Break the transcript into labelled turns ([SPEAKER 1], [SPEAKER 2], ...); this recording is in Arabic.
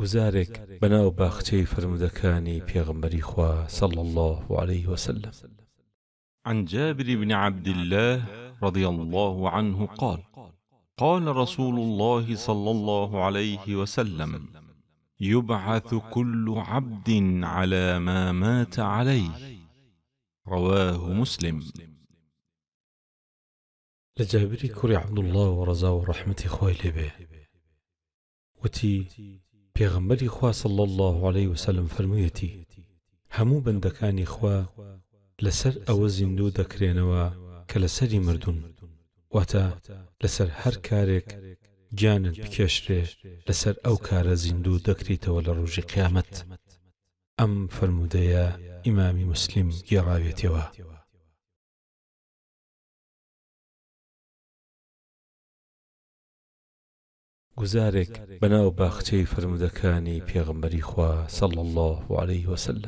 [SPEAKER 1] گوزارێک بناو باختي فرمدكاني پێغمبەری خوا صلى الله عليه وسلم
[SPEAKER 2] عن جابر بن عبد الله رضي الله عنه قال قال رسول الله صلى الله عليه وسلم يبعث كل عبد على ما مات عليه رواه مسلم
[SPEAKER 1] لجابري كري عبد الله ورزاه ورحمته خويلبه وتي پێغمبەری خوا صلى الله عليه وسلم فەرموویەتی همو بندكان خوا لسر او زندو دەکرێنەوە کە لەسەری مردون لسر هر هەر جان گیانت لسر او ئەو زندو زیندوو دەکریتەوە لە ڕۆژی ام ئەم
[SPEAKER 3] امام مسلم مسلیم و گوزارێک بەناو باخچەی فرمودەکانی پێغمبەری خوا سەڵ الله عليه وسلم.